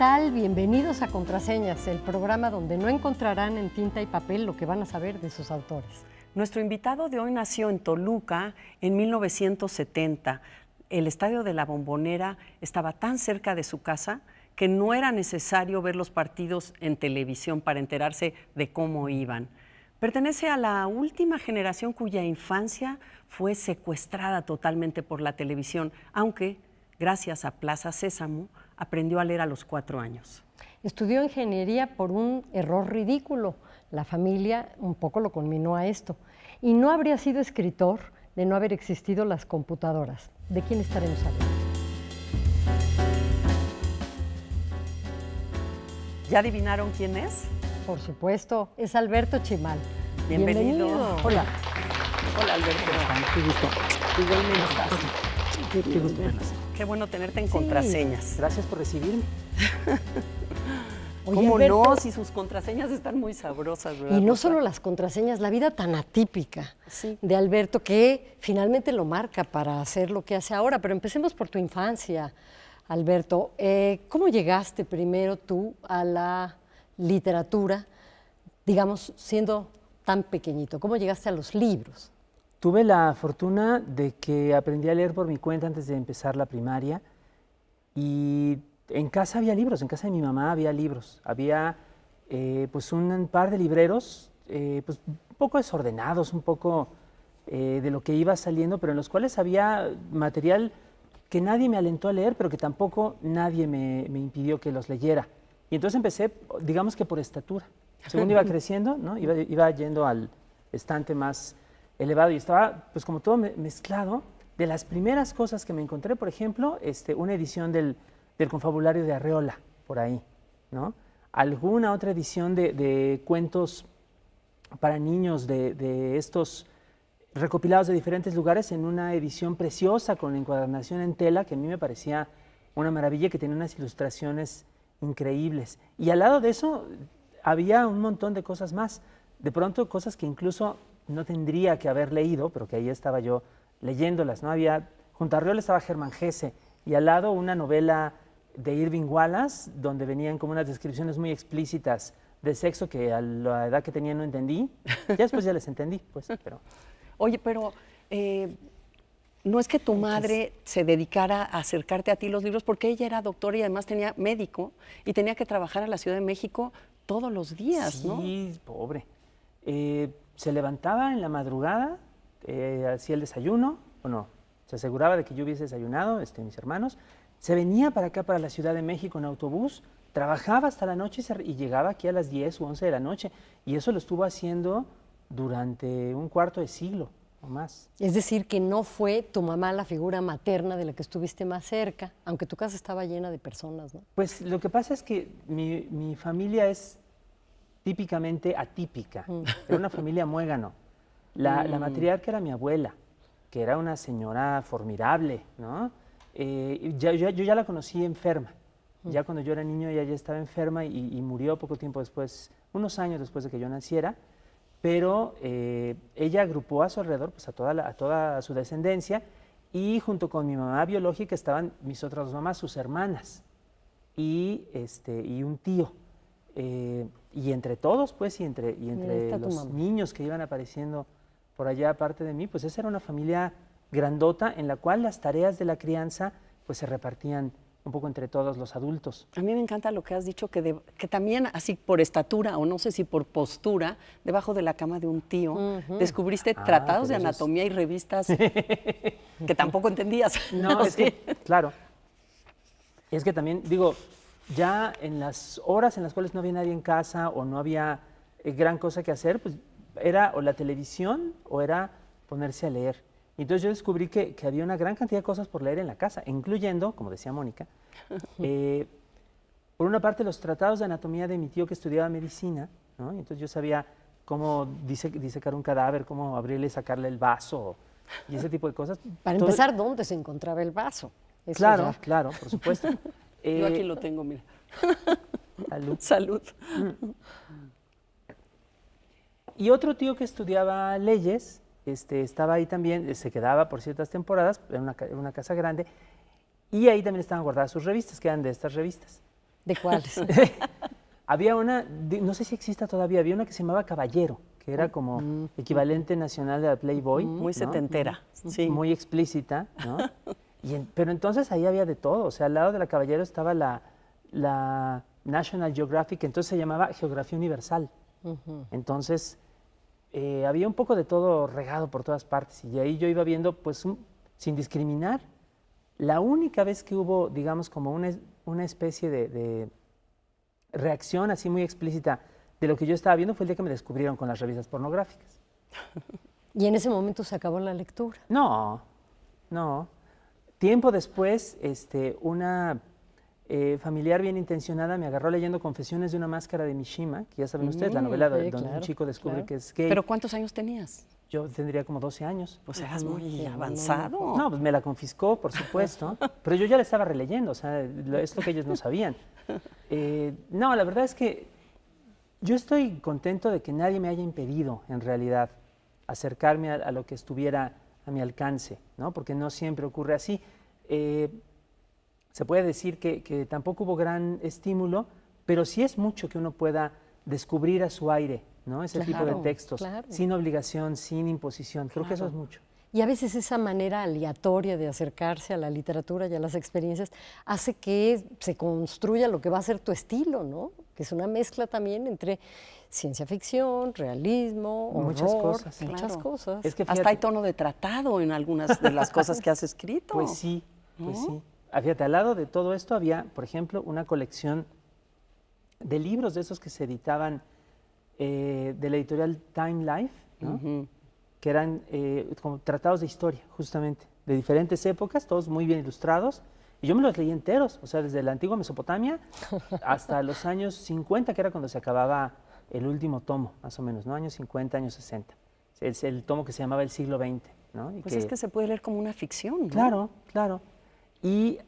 tal? Bienvenidos a Contraseñas, el programa donde no encontrarán en tinta y papel lo que van a saber de sus autores. Nuestro invitado de hoy nació en Toluca en 1970. El estadio de la Bombonera estaba tan cerca de su casa que no era necesario ver los partidos en televisión para enterarse de cómo iban. Pertenece a la última generación cuya infancia fue secuestrada totalmente por la televisión, aunque gracias a Plaza Sésamo aprendió a leer a los cuatro años. Estudió ingeniería por un error ridículo. La familia un poco lo conminó a esto. Y no habría sido escritor de no haber existido las computadoras. ¿De quién estaremos hablando? ¿Ya adivinaron quién es? Por supuesto, es Alberto Chimal. Bienvenido. Hola. Hola, Alberto. Qué gusto. Igualmente. Qué gusto. Qué bueno tenerte en contraseñas. Gracias por recibirme. ¿Cómo no? Si sus contraseñas están muy sabrosas, ¿verdad? Y no pues solo las contraseñas, la vida tan atípica de Alberto que finalmente lo marca para hacer lo que hace ahora. Pero empecemos por tu infancia, Alberto. Eh, ¿Cómo llegaste primero tú a la literatura, digamos, siendo tan pequeñito? ¿Cómo llegaste a los libros? Tuve la fortuna de que aprendí a leer por mi cuenta antes de empezar la primaria y en casa había libros, en casa de mi mamá había libros, había eh, pues un par de libreros eh, pues un poco desordenados, un poco eh, de lo que iba saliendo, pero en los cuales había material que nadie me alentó a leer, pero que tampoco nadie me, impidió que los leyera. Y entonces empecé, digamos que por estatura. Según iba creciendo, ¿no? iba yendo al estante más elevado y estaba, pues como todo mezclado, de las primeras cosas que me encontré, por ejemplo, este, una edición del, confabulario de Arreola, por ahí, ¿no? Alguna otra edición de, cuentos para niños de, de, estos recopilados de diferentes lugares en una edición preciosa con encuadernación en tela que a mí me parecía una maravilla que tenía unas ilustraciones increíbles. Y al lado de eso había un montón de cosas más, de pronto cosas que incluso no tendría que haber leído, pero que ahí estaba yo leyéndolas, ¿no? Había, junto a Riol estaba Germán Gese y al lado una novela de Irving Wallace, donde venían como unas descripciones muy explícitas de sexo que a la edad que tenía no entendí. Ya después ya les entendí, pues, pero... Oye, pero... Eh, no es que tu madre se dedicara a acercarte a ti los libros, porque ella era doctora y además tenía médico y tenía que trabajar a la Ciudad de México todos los días, sí, ¿no? Sí, pobre. Eh, se levantaba en la madrugada, eh, hacía el desayuno, o no, se aseguraba de que yo hubiese desayunado, este, mis hermanos, se venía para acá, para la Ciudad de México en autobús, trabajaba hasta la noche y, llegaba aquí a las 10 u 11 de la noche. Y eso lo estuvo haciendo durante un cuarto de siglo o más. Es decir, que no fue tu mamá la figura materna de la que estuviste más cerca, aunque tu casa estaba llena de personas, ¿no? Pues lo que pasa es que mi, mi familia es típicamente atípica. Mm. Era una familia muégano. La, material mm. que matriarca era mi abuela, que era una señora formidable, ¿no? Eh, ya, yo, ya la conocí enferma. Mm. Ya cuando yo era niño ella ya estaba enferma y, murió poco tiempo después, unos años después de que yo naciera, pero eh, ella agrupó a su alrededor pues, a, toda toda su descendencia y junto con mi mamá biológica estaban mis otras dos mamás, sus hermanas y, este, y un tío. Eh, y entre todos, pues, y entre, y entre los niños que iban apareciendo por allá aparte de mí, pues esa era una familia grandota en la cual las tareas de la crianza pues se repartían un poco entre todos los adultos. A mí me encanta lo que has dicho, que, que también así por estatura o no sé si por postura, debajo de la cama de un tío, descubriste ah, tratados de anatomía y revistas que tampoco entendías. No, es que, claro. Es que también, digo, ya en las horas en las cuales no había nadie en casa o no había eh, gran cosa que hacer, pues era o la televisión o era ponerse a leer. Y entonces yo descubrí que, había una gran cantidad de cosas por leer en la casa, incluyendo, como decía Mónica, eh, por una parte los tratados de anatomía de mi tío que estudiaba medicina, ¿no? y entonces yo sabía cómo dice disecar un cadáver, cómo abrirle y sacarle el vaso, y ese tipo de cosas. Para empezar, ¿dónde se encontraba el vaso? claro, claro, por supuesto. Yo aquí eh, lo tengo, mira. Salud. Salud. Y otro tío que estudiaba leyes, este, estaba ahí también, eh, se quedaba por ciertas temporadas, en una, casa grande, y ahí también estaban guardadas sus revistas, quedan de estas revistas. ¿De cuáles? había una, no sé si exista todavía, había una que se llamaba Caballero, que era como equivalente nacional de la Playboy. Muy setentera, Muy explícita, ¿no? pero entonces ahí había de todo. O sea, al lado de la Caballero estaba la, National Geographic, entonces se llamaba Geografía Universal. Entonces eh, había un poco de todo regado por todas partes. Y ahí yo iba viendo, pues, sin discriminar. La única vez que hubo, digamos, como una, una especie de reacción así muy explícita de lo que yo estaba viendo fue el día que me descubrieron con las revistas pornográficas. ¿Y en ese momento se acabó la lectura? No, no. Tiempo después, este, una eh, familiar bien intencionada me agarró leyendo Confesiones de una máscara de Mishima, que ya saben ustedes, la novela mm, donde un chico descubre que es gay. ¿Pero cuántos años tenías? Yo tendría como 12 años. Pues eras muy avanzado. No, pues me la confiscó, por supuesto. pero yo ya la estaba releyendo, o sea, es lo que ellos no sabían. Eh, no, la verdad es que yo estoy contento de que nadie me haya impedido, en realidad, acercarme a lo que estuviera mi alcance, ¿no? porque no siempre ocurre así. Eh, se puede decir que, tampoco hubo gran estímulo, pero sí es mucho que uno pueda descubrir a su aire ¿no? ese tipo de textos, sin obligación, sin imposición. Creo que eso es mucho. Y a veces esa manera aleatoria de acercarse a la literatura y a las experiencias hace que se construya lo que va a ser tu estilo, ¿no? Que es una mezcla también entre ciencia ficción, realismo, muchas cosas. Muchas cosas. Hasta hay tono de tratado en algunas de las cosas que has escrito. Pues sí, pues sí. Ah, fíjate, al lado de todo esto había, por ejemplo, una colección de libros de esos que se editaban eh, de la editorial Time Life, ¿no? que eran eh, como tratados de historia, justamente, de diferentes épocas, todos muy bien ilustrados. Y yo me los leí enteros, o sea, desde la antigua Mesopotamia hasta los años 50, que era cuando se acababa el último tomo, más o menos, ¿no? Años 50, años 60. Es el tomo que se llamaba El siglo XX, ¿no? pues es que se puede leer como una ficción, ¿no? Claro, claro. Y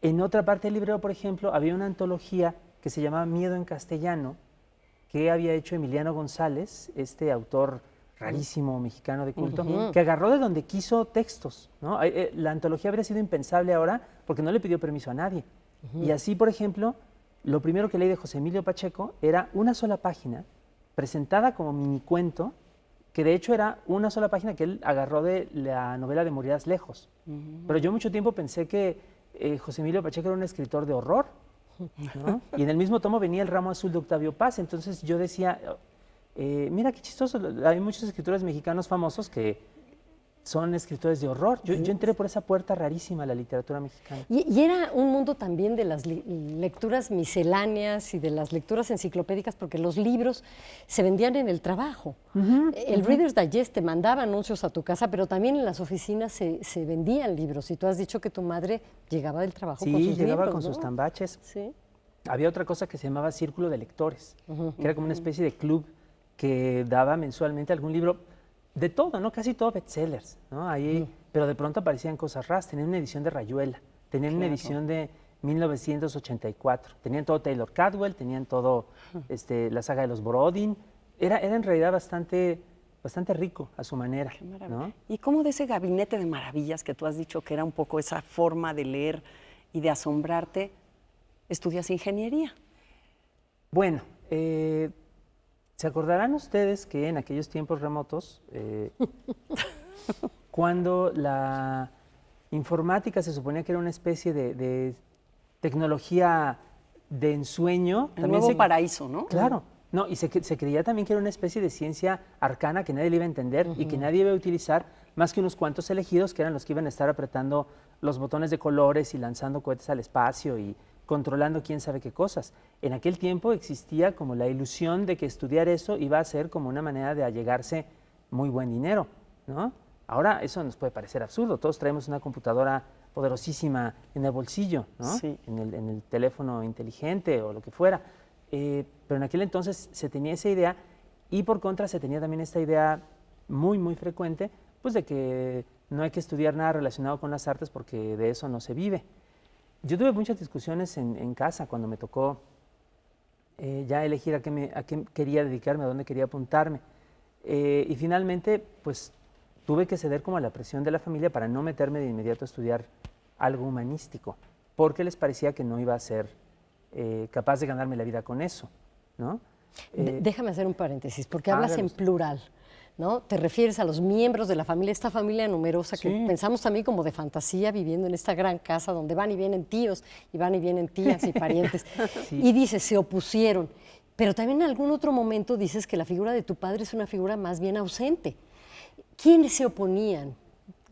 en otra parte del libro, por ejemplo, había una antología que se llamaba Miedo en castellano, que había hecho Emiliano González, este autor rarísimo mexicano de culto, que agarró de donde quiso textos. ¿no? Eh, la antología habría sido impensable ahora porque no le pidió permiso a nadie. Y así, por ejemplo, lo primero que leí de José Emilio Pacheco era una sola página presentada como mini cuento que de hecho era una sola página que él agarró de la novela de Morirás Lejos. Pero yo mucho tiempo pensé que eh, José Emilio Pacheco era un escritor de horror. y en el mismo tomo venía el ramo azul de Octavio Paz. Entonces yo decía, eh, mira qué chistoso, hay muchos escritores mexicanos famosos que son escritores de horror. Yo, entré por esa puerta rarísima a la literatura mexicana. Y, era un mundo también de las lecturas misceláneas y de las lecturas enciclopédicas, porque los libros se vendían en el trabajo. el Reader's Digest te mandaba anuncios a tu casa, pero también en las oficinas se, vendían libros. Y tú has dicho que tu madre llegaba del trabajo con sus llegaba con sus tambaches. Había otra cosa que se llamaba Círculo de Lectores, que era como una especie de club que daba mensualmente algún libro de todo, ¿no? Casi todo bestsellers, ¿no? Ahí, mm. pero de pronto aparecían cosas raras. Tenían una edición de Rayuela, tenían una edición de 1984, tenían todo Taylor Cadwell, tenían todo este, la saga de los Brodin. Era, era en realidad bastante, bastante rico a su manera. Qué ¿Y cómo de ese gabinete de maravillas que tú has dicho que era un poco esa forma de leer y de asombrarte, estudias ingeniería? Bueno, eh, se acordarán ustedes que en aquellos tiempos remotos, eh, cuando la informática se suponía que era una especie de, tecnología de ensueño. También nuevo paraíso, ¿no? Claro. No, y se, creía también que era una especie de ciencia arcana que nadie le iba a entender y que nadie iba a utilizar más que unos cuantos elegidos que eran los que iban a estar apretando los botones de colores y lanzando cohetes al espacio y controlando quién sabe qué cosas. En aquel tiempo existía como la ilusión de que estudiar eso iba a ser como una manera de allegarse muy buen dinero, ¿no? Ahora eso nos puede parecer absurdo, todos traemos una computadora poderosísima en el bolsillo, ¿no? En, el, teléfono inteligente o lo que fuera. Eh, pero en aquel entonces se tenía esa idea y por contra se tenía también esta idea muy, muy frecuente, pues de que no hay que estudiar nada relacionado con las artes porque de eso no se vive. Yo tuve muchas discusiones en, casa cuando me tocó eh, ya elegir a qué, a qué quería dedicarme, a dónde quería apuntarme. Eh, y finalmente, pues tuve que ceder como a la presión de la familia para no meterme de inmediato a estudiar algo humanístico, porque les parecía que no iba a ser eh, capaz de ganarme la vida con eso, ¿no? Déjame hacer un paréntesis, porque hablas en plural. ¿no? Te refieres a los miembros de la familia, esta familia numerosa que pensamos también como de fantasía viviendo en esta gran casa donde van y vienen tíos y van y vienen tías y parientes. Y dices, se opusieron. Pero también en algún otro momento dices que la figura de tu padre es una figura más bien ausente. ¿Quiénes se oponían?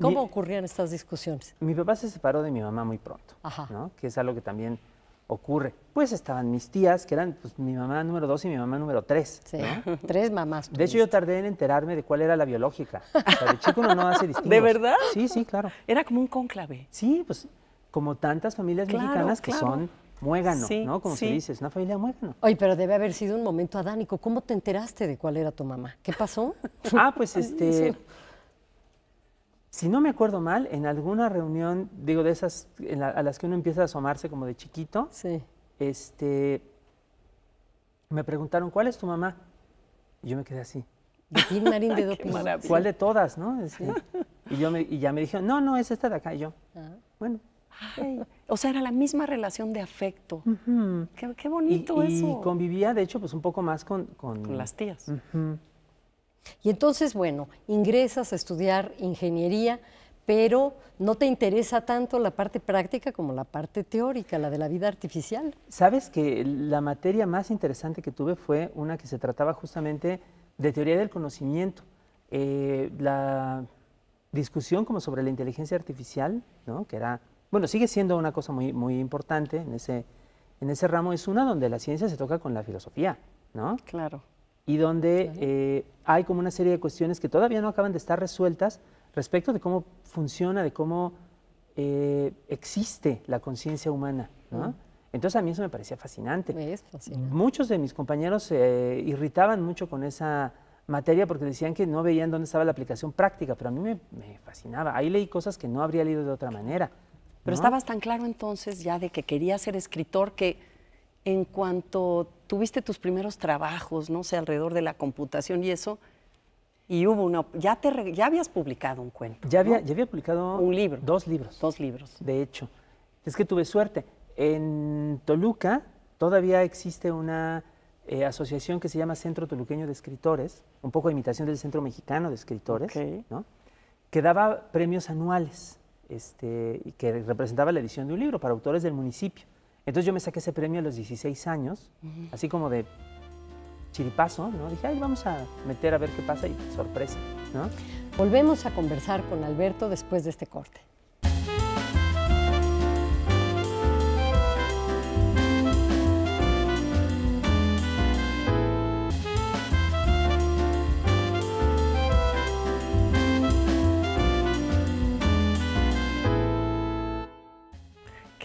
¿Cómo ocurrían estas discusiones? Mi papá se separó de mi mamá muy pronto, ¿no? que es algo que también ocurre? Pues estaban mis tías, que eran pues, mi mamá número dos y mi mamá número tres. Sí. Tres mamás. De hecho, pues. yo tardé en enterarme de cuál era la biológica. O sea, de chico uno no hace distinto. ¿De verdad? Sí, sí, claro. Era como un cónclave. Sí, pues como tantas familias mexicanas que son muégano, ¿no? Como tú dices, una familia muégano. Oye, pero debe haber sido un momento adánico. ¿Cómo te enteraste de cuál era tu mamá? ¿Qué pasó? ah, pues este si no me acuerdo mal, en alguna reunión, digo, de esas a las que uno empieza a asomarse como de chiquito, este, me preguntaron, ¿cuál es tu mamá? Y yo me quedé así. ¿De Marín de ¿Cuál de todas, no? y, yo y ya me dijeron, no, no, es esta de acá. Y yo, ah. bueno. o sea, era la misma relación de afecto. qué, bonito eso. Y convivía, de hecho, pues un poco más con... Con, las tías. Y entonces, bueno, ingresas a estudiar ingeniería, pero no te interesa tanto la parte práctica como la parte teórica, la de la vida artificial. Sabes que la materia más interesante que tuve fue una que se trataba justamente de teoría del conocimiento. Eh, la discusión como sobre la inteligencia artificial, ¿no? que era, bueno, sigue siendo una cosa muy, importante en ese, en ese ramo, es una donde la ciencia se toca con la filosofía, ¿no? Claro y donde eh, hay como una serie de cuestiones que todavía no acaban de estar resueltas respecto de cómo funciona, de cómo eh, existe la conciencia humana. ¿no? Entonces a mí eso me parecía fascinante. Muchos de mis compañeros se eh, irritaban mucho con esa materia porque decían que no veían dónde estaba la aplicación práctica, pero a mí me, fascinaba. Ahí leí cosas que no habría leído de otra manera. Pero estabas tan claro entonces ya de que quería ser escritor que en cuanto tuviste tus primeros trabajos, no sé, alrededor de la computación y eso, y hubo una. Ya, te, ya habías publicado un cuento. Ya había, ya había publicado. Un libro. Dos libros. Dos libros. De hecho. Es que tuve suerte. En Toluca todavía existe una eh, asociación que se llama Centro Toluqueño de Escritores, un poco de imitación del Centro Mexicano de Escritores, ¿no? que daba premios anuales este, y que representaba la edición de un libro para autores del municipio. Entonces yo me saqué ese premio a los 16 años, así como de chiripazo, ¿no? Dije, ay, vamos a meter a ver qué pasa y sorpresa, ¿no? Volvemos a conversar con Alberto después de este corte.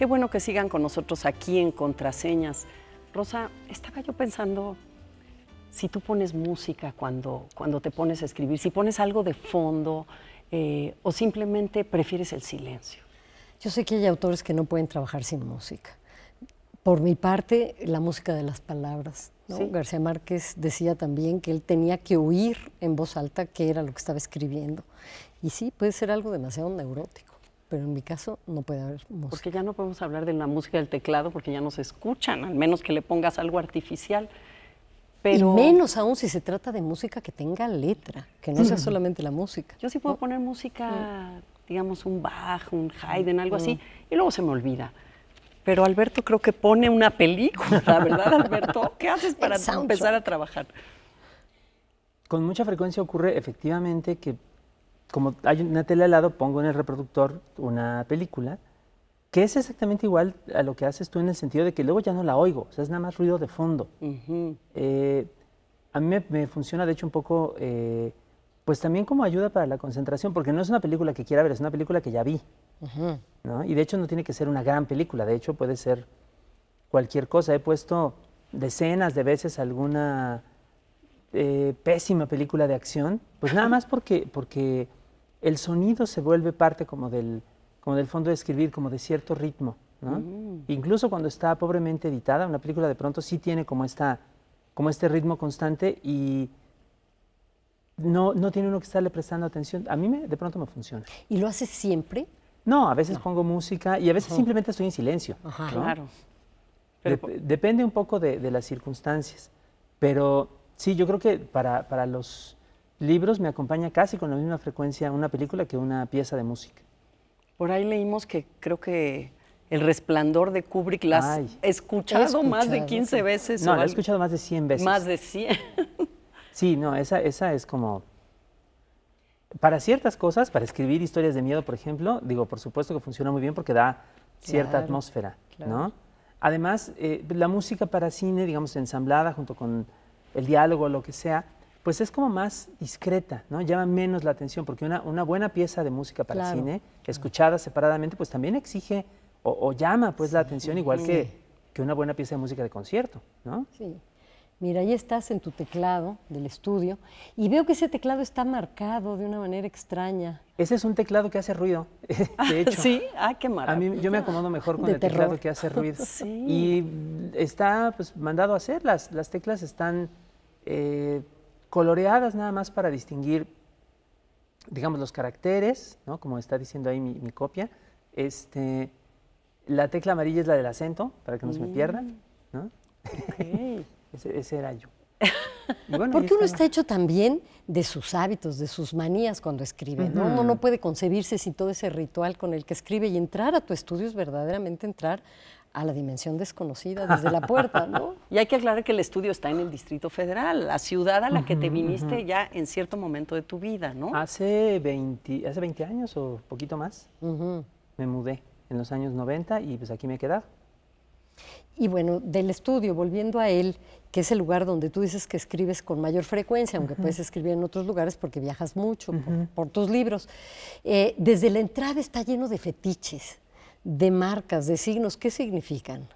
Qué bueno que sigan con nosotros aquí en Contraseñas. Rosa, estaba yo pensando si tú pones música cuando, cuando te pones a escribir, si pones algo de fondo eh, o simplemente prefieres el silencio. Yo sé que hay autores que no pueden trabajar sin música. Por mi parte, la música de las palabras. García Márquez decía también que él tenía que oír en voz alta qué era lo que estaba escribiendo. Y sí, puede ser algo demasiado neurótico pero en mi caso no puede haber música. Porque ya no podemos hablar de la música del teclado porque ya no se escuchan, al menos que le pongas algo artificial. Pero... menos aún si se trata de música que tenga letra, que no sea solamente la música. Yo sí puedo poner música, digamos, un Bach, un Haydn, algo así, y luego se me olvida. Pero Alberto creo que pone una película, ¿verdad, Alberto? ¿Qué haces para empezar a trabajar? Con mucha frecuencia ocurre efectivamente que como hay una tele al lado, pongo en el reproductor una película que es exactamente igual a lo que haces tú en el sentido de que luego ya no la oigo, o sea, es nada más ruido de fondo. Eh, a mí me, funciona, de hecho, un poco, eh, pues también como ayuda para la concentración, porque no es una película que quiera ver, es una película que ya vi. Y de hecho no tiene que ser una gran película, de hecho puede ser cualquier cosa. He puesto decenas de veces alguna eh, pésima película de acción, pues nada más porque... porque el sonido se vuelve parte como del, como del fondo de escribir, como de cierto ritmo. Mm. Incluso cuando está pobremente editada, una película de pronto sí tiene como, esta, como este ritmo constante y no, no tiene uno que estarle prestando atención. A mí me, de pronto me funciona. ¿Y lo haces siempre? No, a veces pongo música y a veces simplemente estoy en silencio. Ajá, claro. depende un poco de, las circunstancias. Pero sí, yo creo que para los libros me acompaña casi con la misma frecuencia una película que una pieza de música. Por ahí leímos que creo que El resplandor de Kubrick la has escuchado, más de 15 veces. No, la he escuchado más de 100 veces. Más de 100. sí, no, esa, esa es como... Para ciertas cosas, para escribir historias de miedo, por ejemplo, digo, por supuesto que funciona muy bien porque da cierta atmósfera, ¿no? Además, eh, la música para cine, digamos, ensamblada junto con el diálogo, lo que sea, pues es como más discreta, ¿no? Llama menos la atención, porque una, buena pieza de música para el cine, escuchada separadamente, pues también exige o, llama pues la atención igual que, una buena pieza de música de concierto, ¿no? Sí. Mira, ahí estás en tu teclado del estudio y veo que ese teclado está marcado de una manera extraña. Ese es un teclado que hace ruido, de ah, hecho. sí, ah, qué maravilla. A mí yo me acomodo mejor con el teclado que hace ruido. sí. Y está pues mandado a hacer, las, las teclas están eh, coloreadas nada más para distinguir, digamos, los caracteres, ¿no? como está diciendo ahí mi, copia. Este, la tecla amarilla es la del acento, para que no se me pierdan, mm. ¿no? ese, era yo. Bueno, Porque uno está hecho también de sus hábitos, de sus manías cuando escribe, ¿no? Uno no puede concebirse sin todo ese ritual con el que escribe y entrar a tu estudio es verdaderamente entrar a la dimensión desconocida desde la puerta, ¿no? Y hay que aclarar que el estudio está en el Distrito Federal, la ciudad a la que te viniste ya en cierto momento de tu vida, ¿no? Hace 20, hace 20 años o poquito más me mudé en los años 90 y pues aquí me he quedado. Y bueno, del estudio, volviendo a él, que es el lugar donde tú dices que escribes con mayor frecuencia, aunque puedes escribir en otros lugares porque viajas mucho por, tus libros, eh, desde la entrada está lleno de fetiches de marcas, de signos, ¿qué significan?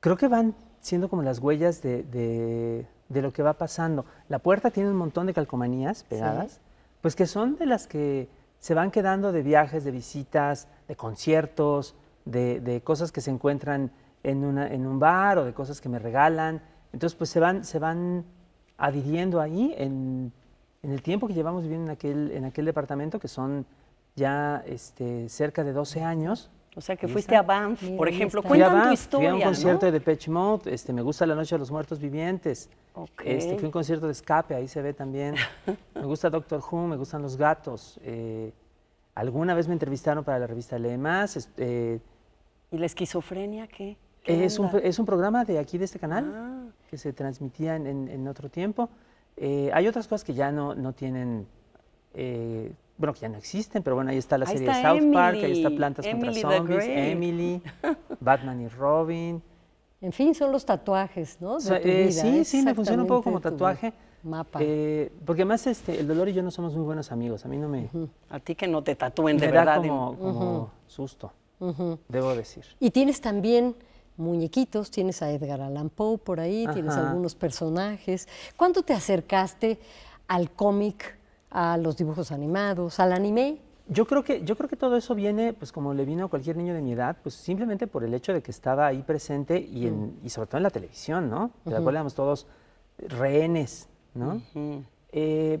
Creo que van siendo como las huellas de, lo que va pasando. La puerta tiene un montón de calcomanías pegadas, pues que son de las que se van quedando de viajes, de visitas, de conciertos, de, cosas que se encuentran en, una, en, un bar o de cosas que me regalan. Entonces, pues se van, se van adhiriendo ahí en, en el tiempo que llevamos viviendo en aquel, en aquel departamento, que son ya este, cerca de 12 años. O sea, que fuiste a Banff, por ejemplo. Cuéntame tu historia, Fui a un concierto de Depeche Mode, este, me gusta La Noche de los Muertos Vivientes. Este, fui un concierto de Escape, ahí se ve también. me gusta Doctor Who, me gustan los gatos. Eh, alguna vez me entrevistaron para la revista Lee Más. Eh, ¿Y la esquizofrenia qué? Eh, es, un, programa de aquí, de este canal, ah. que se transmitía en, otro tiempo. hay otras cosas que ya no, no tienen bueno, que ya no existen, pero bueno, ahí está la serie de South Park, ahí está Plantas contra Zombies, Emily, Batman y Robin. En fin, son los tatuajes, ¿no? Eh, sí, ¿eh? sí, me funciona un poco como tatuaje. Mapa. Eh, porque además este, el dolor y yo no somos muy buenos amigos. A mí no me. A ti que no te tatúen de verdad. como, como susto, debo decir. Y tienes también muñequitos, tienes a Edgar Allan Poe por ahí, tienes algunos personajes. ¿Cuándo te acercaste al cómic? a los dibujos animados, al anime. Yo creo que, yo creo que todo eso viene, pues como le vino a cualquier niño de mi edad, pues simplemente por el hecho de que estaba ahí presente y, en, sobre todo en la televisión, ¿no? Uh la cual éramos todos rehenes, ¿no? Eh,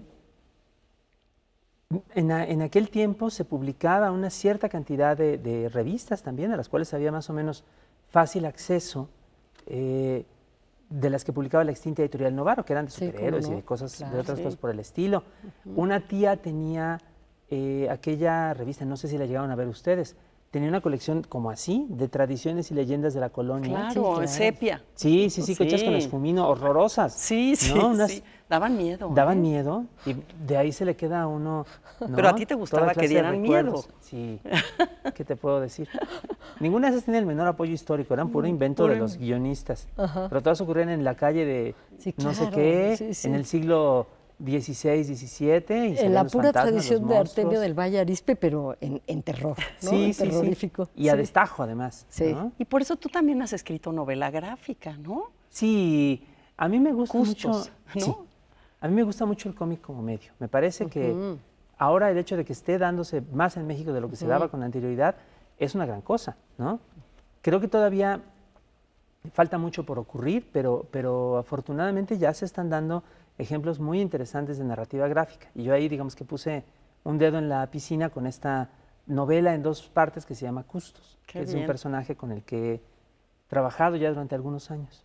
en, aquel tiempo se publicaba una cierta cantidad de, revistas también, a las cuales había más o menos fácil acceso. Eh, de las que publicaba la extinta editorial Novaro, que eran de superhéroes y de cosas, de otras cosas por el estilo. Una tía tenía eh, aquella revista, no sé si la llegaron a ver ustedes, tenía una colección como así de tradiciones y leyendas de la colonia. Claro, en sepia. Sí, sí, sí, sí. con esfumino, horrorosas. Sí, sí, Daban miedo. Daban ¿eh? miedo y de ahí se le queda a uno... Pero a ti te gustaba que dieran miedo. Sí, ¿qué te puedo decir? Ninguna de esas tenía el menor apoyo histórico, eran puro mm, invento de los guionistas. Pero todas ocurrían en la calle de no sé qué, en el siglo 16, 17. Y en la pura tradición de Artemio del Valle Arispe, pero en, terror, ¿no? Sí, sí, terrorífico. Y a destajo, además. Sí. Y por eso tú también has escrito novela gráfica, ¿no? Sí, a mí me gusta mucho. ¿no? A mí me gusta mucho el cómic como medio. Me parece que ahora el hecho de que esté dándose más en México de lo que se daba con anterioridad es una gran cosa, ¿no? Creo que todavía falta mucho por ocurrir, pero, pero afortunadamente ya se están dando ejemplos muy interesantes de narrativa gráfica. Y yo ahí, digamos que puse un dedo en la piscina con esta novela en dos partes que se llama Custos, que es un personaje con el que he trabajado ya durante algunos años.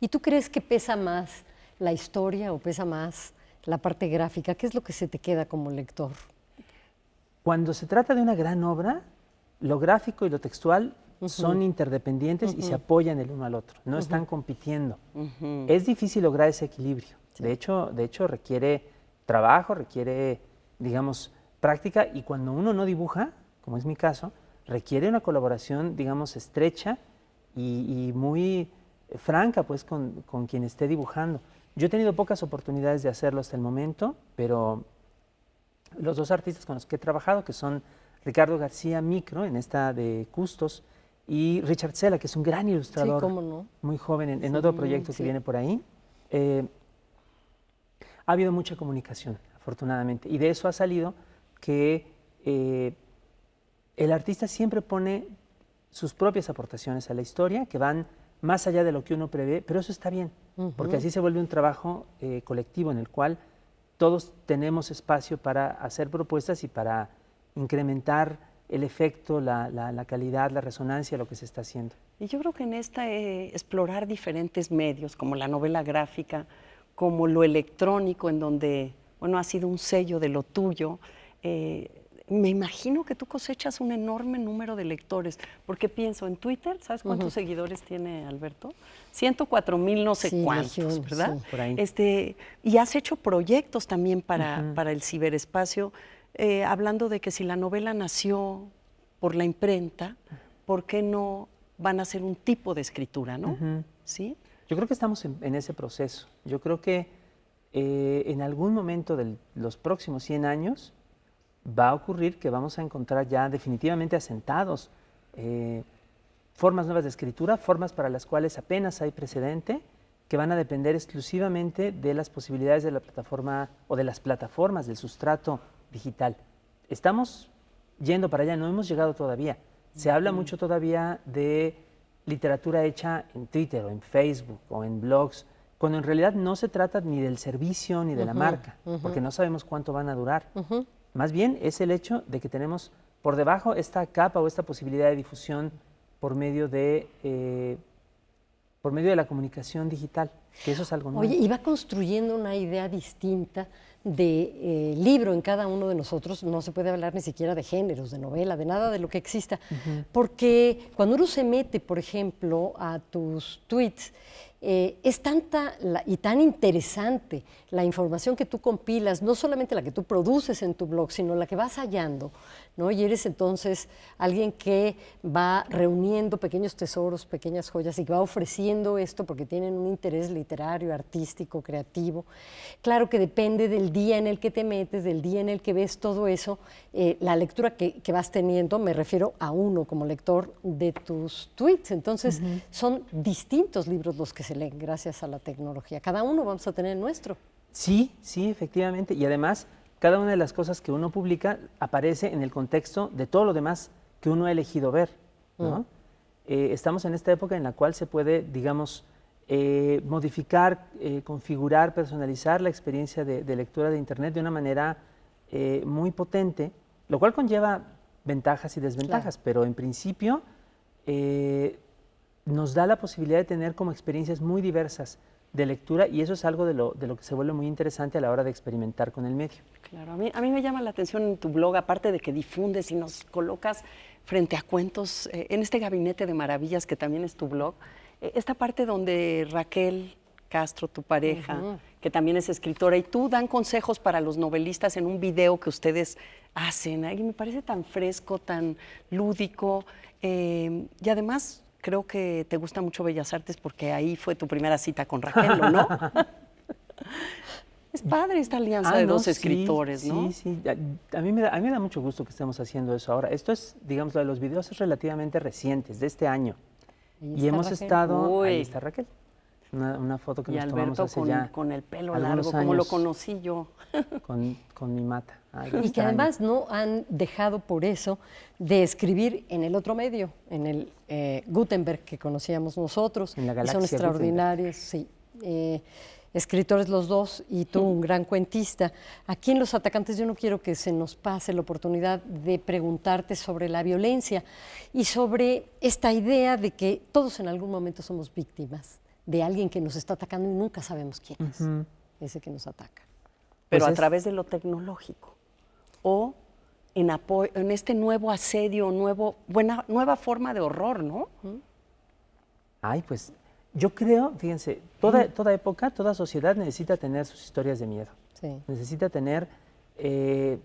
¿Y tú crees que pesa más la historia o pesa más la parte gráfica? ¿Qué es lo que se te queda como lector? Cuando se trata de una gran obra, lo gráfico y lo textual son interdependientes y se apoyan el uno al otro, no están compitiendo. Es difícil lograr ese equilibrio. De, hecho, de hecho, requiere trabajo, requiere, digamos, práctica y cuando uno no dibuja, como es mi caso, requiere una colaboración, digamos, estrecha y, muy franca, pues, con, quien esté dibujando. Yo he tenido pocas oportunidades de hacerlo hasta el momento, pero los dos artistas con los que he trabajado, que son Ricardo García Micro, en esta de Custos, y Richard Sela, que es un gran ilustrador, muy joven, en, otro proyecto que viene por ahí. Eh, ha habido mucha comunicación, afortunadamente, y de eso ha salido que eh, el artista siempre pone sus propias aportaciones a la historia, que van más allá de lo que uno prevé, pero eso está bien, porque así se vuelve un trabajo eh, colectivo en el cual todos tenemos espacio para hacer propuestas y para incrementar el efecto, la, calidad, la resonancia lo que se está haciendo. Y yo creo que en esta eh, explorar diferentes medios, como la novela gráfica, como lo electrónico, en donde, bueno, ha sido un sello de lo tuyo. Eh, me imagino que tú cosechas un enorme número de lectores, porque pienso en Twitter, ¿sabes cuántos seguidores tiene Alberto? 104 mil no sé cuántos, ¿verdad? Este, y has hecho proyectos también para, para el ciberespacio, eh, hablando de que si la novela nació por la imprenta, ¿por qué no van a ser un tipo de escritura, no? ¿Sí? Yo creo que estamos en, ese proceso. Yo creo que eh, en algún momento de los próximos 100 años va a ocurrir que vamos a encontrar ya definitivamente asentados eh, formas nuevas de escritura, formas para las cuales apenas hay precedente, que van a depender exclusivamente de las posibilidades de la plataforma o de las plataformas del sustrato digital. Estamos yendo para allá, no hemos llegado todavía. Se habla mucho todavía de literatura hecha en Twitter o en Facebook o en blogs, cuando en realidad no se trata ni del servicio ni de la marca, porque no sabemos cuánto van a durar. Más bien es el hecho de que tenemos por debajo esta capa o esta posibilidad de difusión por medio de... Eh, por medio de la comunicación digital, que eso es algo nuevo. Oye, y va construyendo una idea distinta de eh, libro en cada uno de nosotros, no se puede hablar ni siquiera de géneros, de novela, de nada de lo que exista, porque cuando uno se mete, por ejemplo, a tus tweets eh, es tanta y tan interesante la información que tú compilas, no solamente la que tú produces en tu blog, sino la que vas hallando, ¿no? Y eres entonces alguien que va reuniendo pequeños tesoros, pequeñas joyas y que va ofreciendo esto porque tienen un interés literario, artístico, creativo. Claro que depende del día en el que te metes, del día en el que ves todo eso, eh, la lectura que, vas teniendo, me refiero a uno como lector de tus tweets. Entonces, son distintos libros los que gracias a la tecnología. Cada uno vamos a tener el nuestro. Sí, sí, efectivamente. Y además, cada una de las cosas que uno publica aparece en el contexto de todo lo demás que uno ha elegido ver. Mm. Eh, estamos en esta época en la cual se puede, digamos, eh, modificar, eh, configurar, personalizar la experiencia de, lectura de Internet de una manera muy potente, lo cual conlleva ventajas y desventajas, pero en principio nos da la posibilidad de tener como experiencias muy diversas de lectura y eso es algo de lo, que se vuelve muy interesante a la hora de experimentar con el medio. Claro, a mí, a mí me llama la atención en tu blog, aparte de que difundes y nos colocas frente a cuentos, eh, en este gabinete de maravillas que también es tu blog, eh, esta parte donde Raquel Castro, tu pareja, que también es escritora, y tú dan consejos para los novelistas en un video que ustedes hacen. Y me parece tan fresco, tan lúdico, eh, y además creo que te gusta mucho Bellas Artes porque ahí fue tu primera cita con Raquel, ¿no? es padre esta alianza ah, de dos escritores, ¿no? Sí, sí. A, mí me da, mucho gusto que estemos haciendo eso ahora. Esto es, digamos, lo de los videos relativamente recientes, de este año. Y, hemos estado... Ahí está Raquel. Una, foto que nos tomamos hace con, con el pelo largo, como lo conocí yo. Con, mi mata. y que además no han dejado por eso de escribir en el otro medio, en el eh, Gutenberg que conocíamos nosotros. En la galaxia. son extraordinarios, sí. Eh, escritores los dos y tú un gran cuentista. Aquí en Los Atacantes yo no quiero que se nos pase la oportunidad de preguntarte sobre la violencia y sobre esta idea de que todos en algún momento somos víctimas de alguien que nos está atacando y nunca sabemos quién es ese que nos ataca. Pero pues a través de lo tecnológico o en, en este nuevo asedio, nuevo, buena, nueva forma de horror, ¿no? Ay, pues yo creo, fíjense, toda, toda época, toda sociedad necesita tener sus historias de miedo. Necesita tener eh,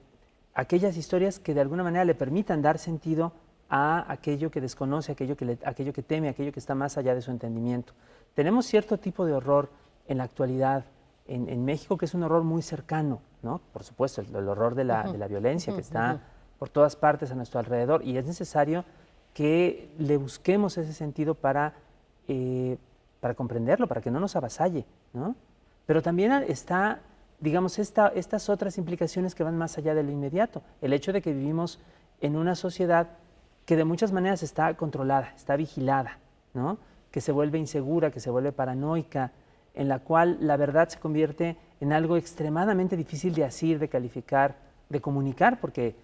aquellas historias que de alguna manera le permitan dar sentido a aquello que desconoce, aquello que, aquello que teme, aquello que está más allá de su entendimiento. Tenemos cierto tipo de horror en la actualidad en, México que es un horror muy cercano, ¿no? Por supuesto, el, horror de la, violencia que está por todas partes a nuestro alrededor y es necesario que le busquemos ese sentido para, eh, para comprenderlo, para que no nos avasalle, ¿no? Pero también está, digamos, esta, estas otras implicaciones que van más allá de lo inmediato. El hecho de que vivimos en una sociedad que de muchas maneras está controlada, está vigilada, ¿no? que se vuelve insegura, que se vuelve paranoica, en la cual la verdad se convierte en algo extremadamente difícil de asir, de calificar, de comunicar, porque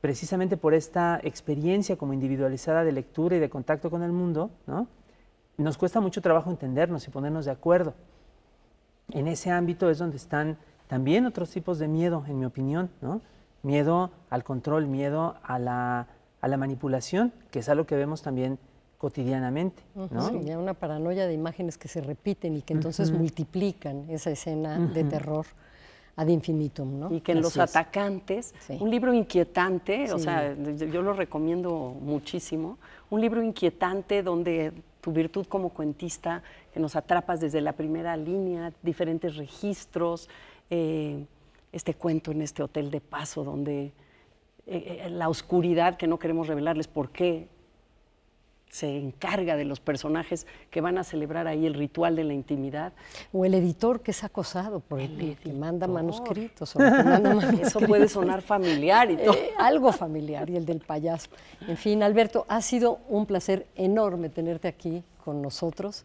precisamente por esta experiencia como individualizada de lectura y de contacto con el mundo, ¿no? nos cuesta mucho trabajo entendernos y ponernos de acuerdo. En ese ámbito es donde están también otros tipos de miedo, en mi opinión, ¿no? miedo al control, miedo a la a la manipulación, que es algo que vemos también cotidianamente. Y una paranoia de imágenes que se repiten y que entonces multiplican esa escena de terror ad infinitum. ¿no? Y que en los atacantes, un libro inquietante, o sea, yo lo recomiendo muchísimo, un libro inquietante donde tu virtud como cuentista, que nos atrapas desde la primera línea, diferentes registros, eh, este cuento en este hotel de paso donde eh, eh, eh, la oscuridad que no queremos revelarles por qué se encarga de los personajes que van a celebrar ahí el ritual de la intimidad. O el editor que es acosado por el, que manda manuscritos. manda Eso puede sonar familiar y todo. algo familiar y el del payaso. En fin, Alberto, ha sido un placer enorme tenerte aquí con nosotros.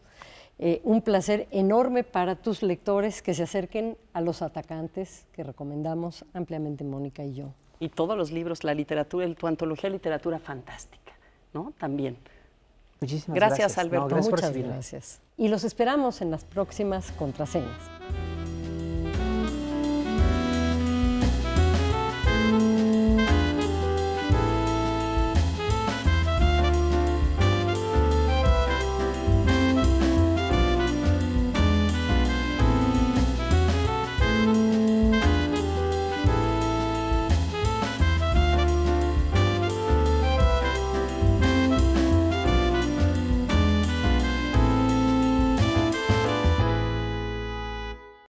un placer enorme para tus lectores que se acerquen a los atacantes que recomendamos ampliamente Mónica y yo y todos los libros, la literatura, tu antología de literatura fantástica, ¿no? También. Muchísimas gracias. Gracias, Alberto. Muchas gracias. Y los esperamos en las próximas contraseñas.